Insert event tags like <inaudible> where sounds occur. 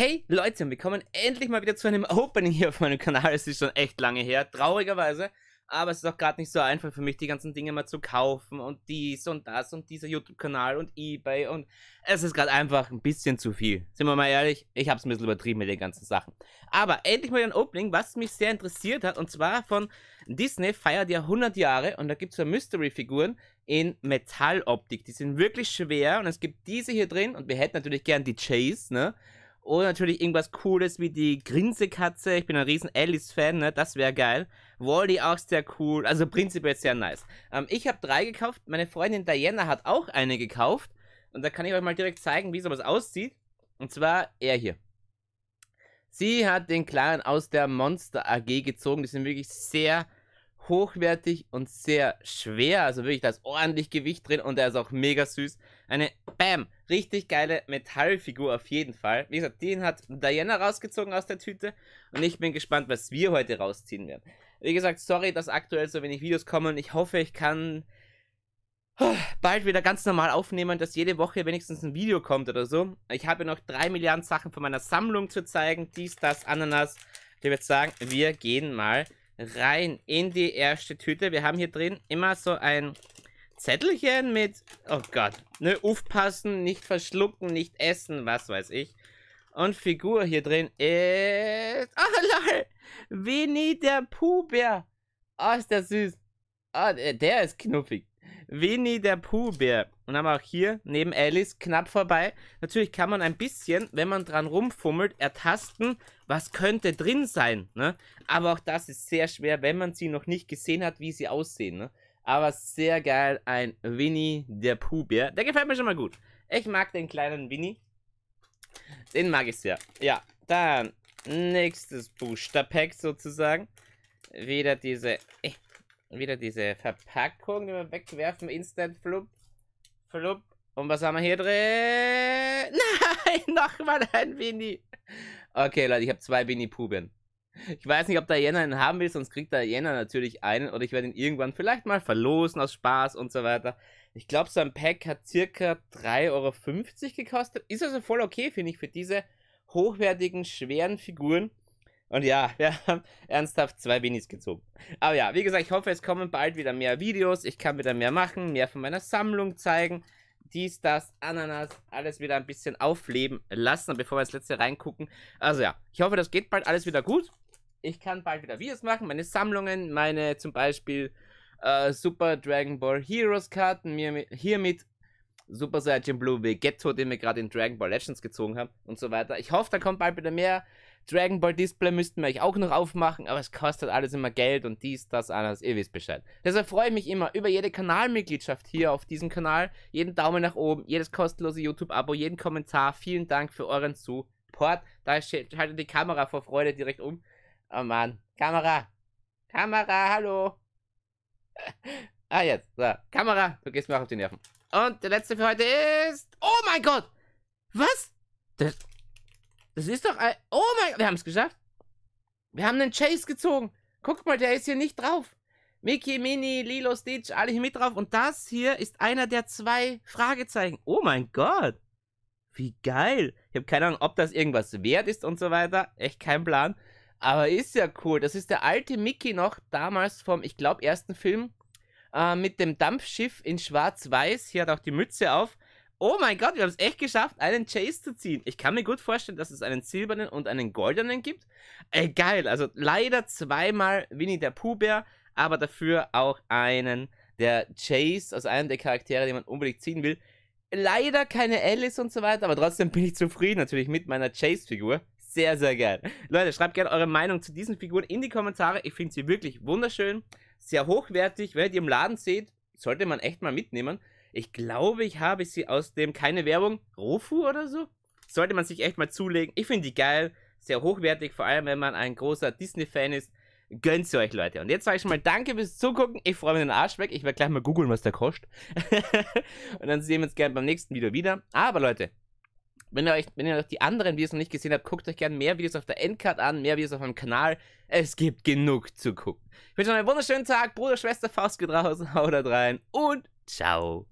Hey Leute, wir kommen endlich mal wieder zu einem Opening hier auf meinem Kanal. Es ist schon echt lange her, traurigerweise. Aber es ist auch gerade nicht so einfach für mich, die ganzen Dinge mal zu kaufen und dies und das und dieser YouTube-Kanal und Ebay und es ist gerade einfach ein bisschen zu viel. Sind wir mal ehrlich, ich habe es ein bisschen übertrieben mit den ganzen Sachen. Aber endlich mal ein Opening, was mich sehr interessiert hat und zwar von Disney feiert ja 100 Jahre und da gibt es so Mystery-Figuren in Metalloptik. Die sind wirklich schwer und es gibt diese hier drin und wir hätten natürlich gern die Chase, ne? Oder natürlich irgendwas Cooles wie die Grinsekatze. Ich bin ein riesen Alice-Fan, ne? das wäre geil. Wally auch sehr cool. Also prinzipiell sehr nice. Ähm, ich habe drei gekauft. Meine Freundin Diana hat auch eine gekauft. Und da kann ich euch mal direkt zeigen, wie sowas aussieht. Und zwar er hier. Sie hat den Clan aus der Monster AG gezogen. Die sind wirklich sehr hochwertig und sehr schwer. Also wirklich, da ist ordentlich Gewicht drin und der ist auch mega süß. Eine, bam, richtig geile Metallfigur auf jeden Fall. Wie gesagt, den hat Diana rausgezogen aus der Tüte und ich bin gespannt, was wir heute rausziehen werden. Wie gesagt, sorry, dass aktuell so wenig Videos kommen. Ich hoffe, ich kann oh, bald wieder ganz normal aufnehmen, dass jede Woche wenigstens ein Video kommt oder so. Ich habe noch drei Milliarden Sachen von meiner Sammlung zu zeigen. Dies, das, Ananas. Ich würde sagen, wir gehen mal rein in die erste Tüte. Wir haben hier drin immer so ein Zettelchen mit, oh Gott, ne, aufpassen, nicht verschlucken, nicht essen, was weiß ich. Und Figur hier drin ist, oh lol, Winnie der Puhbär. Oh, ist der süß. Oh, der ist knuffig. Winnie der Puhbär. Und haben auch hier neben Alice knapp vorbei. Natürlich kann man ein bisschen, wenn man dran rumfummelt, ertasten, was könnte drin sein. Ne? Aber auch das ist sehr schwer, wenn man sie noch nicht gesehen hat, wie sie aussehen. Ne? Aber sehr geil, ein Winnie der pooh Der gefällt mir schon mal gut. Ich mag den kleinen Winnie. Den mag ich sehr. Ja, dann nächstes Booster-Pack sozusagen. Wieder diese... Äh, wieder diese Verpackung, die wir wegwerfen, Instant Flup. Flup. Und was haben wir hier drin? <laughs> Nein, nochmal ein Winnie. Okay, Leute, ich habe zwei Winnie-Puben. Ich weiß nicht, ob der Jänner einen haben will, sonst kriegt der Jänner natürlich einen. Oder ich werde ihn irgendwann vielleicht mal verlosen aus Spaß und so weiter. Ich glaube, so ein Pack hat circa 3,50 Euro gekostet. Ist also voll okay, finde ich, für diese hochwertigen, schweren Figuren. Und ja, <laughs> wir haben ernsthaft zwei Minis gezogen. Aber ja, wie gesagt, ich hoffe, es kommen bald wieder mehr Videos. Ich kann wieder mehr machen, mehr von meiner Sammlung zeigen. Dies, das, Ananas, alles wieder ein bisschen aufleben lassen, bevor wir das letzte reingucken. Also ja, ich hoffe, das geht bald alles wieder gut. Ich kann bald wieder Videos machen, meine Sammlungen, meine zum Beispiel äh, Super Dragon Ball Heroes Karten, mir, hiermit Super Saiyan Blue Vegetto, den wir gerade in Dragon Ball Legends gezogen haben und so weiter. Ich hoffe, da kommt bald wieder mehr. Dragon Ball Display müssten wir euch auch noch aufmachen, aber es kostet alles immer Geld und dies, das, alles, ihr wisst Bescheid. Deshalb freue ich mich immer über jede Kanalmitgliedschaft hier auf diesem Kanal, jeden Daumen nach oben, jedes kostenlose YouTube-Abo, jeden Kommentar. Vielen Dank für euren Support. Da schaltet die Kamera vor Freude direkt um. Oh Mann, Kamera! Kamera, hallo! <laughs> ah, jetzt, so. Kamera, du gehst mir auch auf die Nerven. Und der letzte für heute ist... Oh mein Gott! Was? Das, das ist doch. Ein Oh mein Gott, wir haben es geschafft. Wir haben einen Chase gezogen. Guck mal, der ist hier nicht drauf. Mickey, Mini, Lilo, Stitch, alle hier mit drauf. Und das hier ist einer der zwei Fragezeichen. Oh mein Gott. Wie geil. Ich habe keine Ahnung, ob das irgendwas wert ist und so weiter. Echt kein Plan. Aber ist ja cool. Das ist der alte Mickey noch damals vom, ich glaube, ersten Film äh, mit dem Dampfschiff in Schwarz-Weiß. Hier hat auch die Mütze auf. Oh mein Gott, wir haben es echt geschafft, einen Chase zu ziehen. Ich kann mir gut vorstellen, dass es einen silbernen und einen goldenen gibt. Ey, geil. Also leider zweimal Winnie der Pooh-Bär, aber dafür auch einen der Chase, also einen der Charaktere, den man unbedingt ziehen will. Leider keine Alice und so weiter, aber trotzdem bin ich zufrieden natürlich mit meiner Chase-Figur. Sehr, sehr geil. Leute, schreibt gerne eure Meinung zu diesen Figuren in die Kommentare. Ich finde sie wirklich wunderschön, sehr hochwertig. Wenn ihr die im Laden seht, sollte man echt mal mitnehmen. Ich glaube, ich habe sie aus dem, keine Werbung, Rofu oder so. Sollte man sich echt mal zulegen. Ich finde die geil, sehr hochwertig, vor allem wenn man ein großer Disney-Fan ist. Gönnt sie euch, Leute. Und jetzt sage ich schon mal Danke fürs Zugucken. Ich freue mich den Arsch weg. Ich werde gleich mal googeln, was der kostet. <laughs> Und dann sehen wir uns gerne beim nächsten Video wieder. Aber Leute, wenn ihr, euch, wenn ihr euch die anderen Videos noch nicht gesehen habt, guckt euch gerne mehr Videos auf der Endcard an, mehr Videos auf meinem Kanal. Es gibt genug zu gucken. Ich wünsche euch einen wunderschönen Tag. Bruder, Schwester, Faust geht raus, haut rein und ciao.